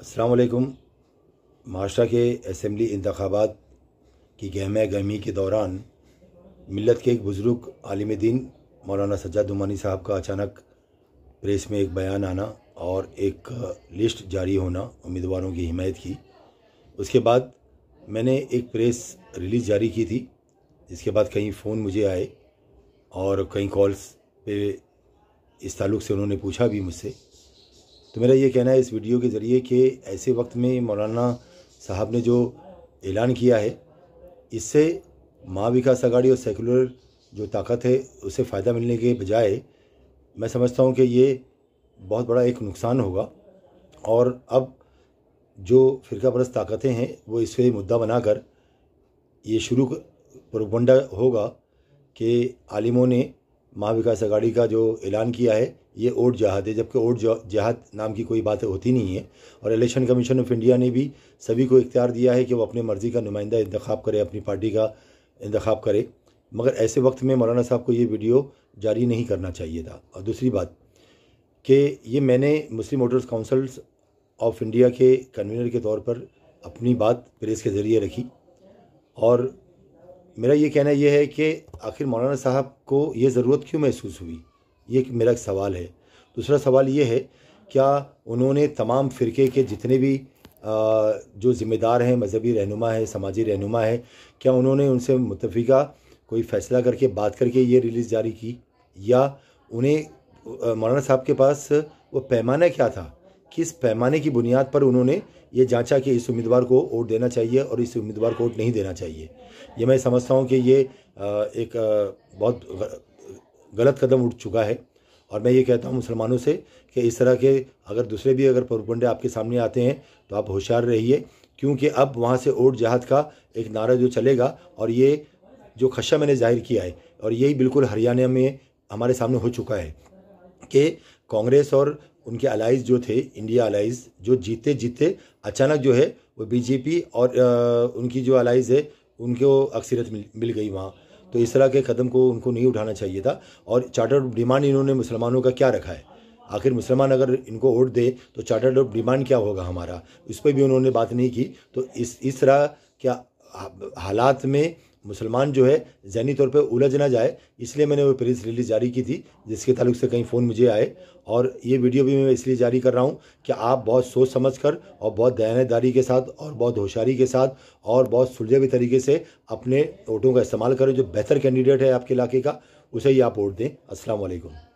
असलकुम महाराष्ट्र के असम्बली इंतबात की गहम गहमी के दौरान मिलत के एक बुज़ुर्ग आलिम दिन मौलाना सज्जा दुमानी साहब का अचानक प्रेस में एक बयान आना और एक लिस्ट जारी होना उम्मीदवारों की हिमायत की उसके बाद मैंने एक प्रेस रिलीज़ जारी की थी जिसके बाद कहीं फ़ोन मुझे आए और कई कॉल्स पे इस ताल्लुक़ से उन्होंने पूछा भी मुझसे तो मेरा ये कहना है इस वीडियो के ज़रिए कि ऐसे वक्त में मौलाना साहब ने जो ऐलान किया है इससे माँ विकास अगाड़ी और सेकुलर जो ताकत है उसे फ़ायदा मिलने के बजाय मैं समझता हूँ कि ये बहुत बड़ा एक नुकसान होगा और अब जो फ़िरका परस्त ताकतें हैं वो इस पर मुद्दा बनाकर ये शुरू प्रोपगंडा होगा कि आलिमों ने महा विकास अघाड़ी का जो ऐलान किया है ये ओट जहाद है जबकि ओट जहाद नाम की कोई बात होती नहीं है और इलेक्शन कमीशन ऑफ इंडिया ने भी सभी को इख्तियार दिया है कि वो अपने मर्ज़ी का नुमाइंदा इंतखब करे अपनी पार्टी का इंतखब करे मगर ऐसे वक्त में मौलाना साहब को ये वीडियो जारी नहीं करना चाहिए था और दूसरी बात कि ये मैंने Muslim voters councils of India के कन्वीनर के तौर पर अपनी बात प्रेस के ज़रिए रखी और मेरा ये कहना यह है कि आखिर मौलाना साहब को ये ज़रूरत क्यों महसूस हुई ये मेरा एक सवाल है दूसरा सवाल ये है क्या उन्होंने तमाम फ़िरके के जितने भी जो ज़िम्मेदार हैं मजहबी रहनुमा है समाजी रहनुमा है क्या उन्होंने उनसे मुतफिका कोई फ़ैसला करके बात करके ये रिलीज़ जारी की या उन्हें मौलाना साहब के पास वो पैमाना क्या था किस पैमाने की बुनियाद पर उन्होंने ये जांचा कि इस उम्मीदवार को वोट देना चाहिए और इस उम्मीदवार को वोट नहीं देना चाहिए ये मैं समझता हूँ कि ये एक बहुत गलत कदम उठ चुका है और मैं ये कहता हूँ मुसलमानों से कि इस तरह के अगर दूसरे भी अगर पुरपुंडे आपके सामने आते हैं तो आप होशियार रहिए क्योंकि अब वहाँ से वोट जहाद का एक नारा जो चलेगा और ये जो खशा मैंने जाहिर किया है और यही बिल्कुल हरियाणा में हमारे सामने हो चुका है कि कांग्रेस और उनके अलाइज जो थे इंडिया अलाइज जो जीते जीते अचानक जो है वो बीजेपी और आ, उनकी जो अलाइज है उनको अक्सरियत मिल, मिल गई वहाँ तो इस तरह के कदम को उनको नहीं उठाना चाहिए था और चार्टर ऑफ डिमांड इन्होंने मुसलमानों का क्या रखा है आखिर मुसलमान अगर इनको वोट दे तो चार्टर ऑफ डिमांड क्या होगा हमारा उस पर भी उन्होंने बात नहीं की तो इस इस तरह क्या हालात में मुसलमान जो है जहनी तौर पे उलझ ना जाए इसलिए मैंने वो प्रेस रिलीज जारी की थी जिसके ताल्लुक से कहीं फ़ोन मुझे आए और ये वीडियो भी मैं इसलिए जारी कर रहा हूँ कि आप बहुत सोच समझ कर और बहुत दयानदारी के साथ और बहुत होशियारी के साथ और बहुत सुलझे हुए तरीके से अपने वोटों का इस्तेमाल करें जो बेहतर कैंडिडेट है आपके इलाके का उसे ही आप वोट दें असलकम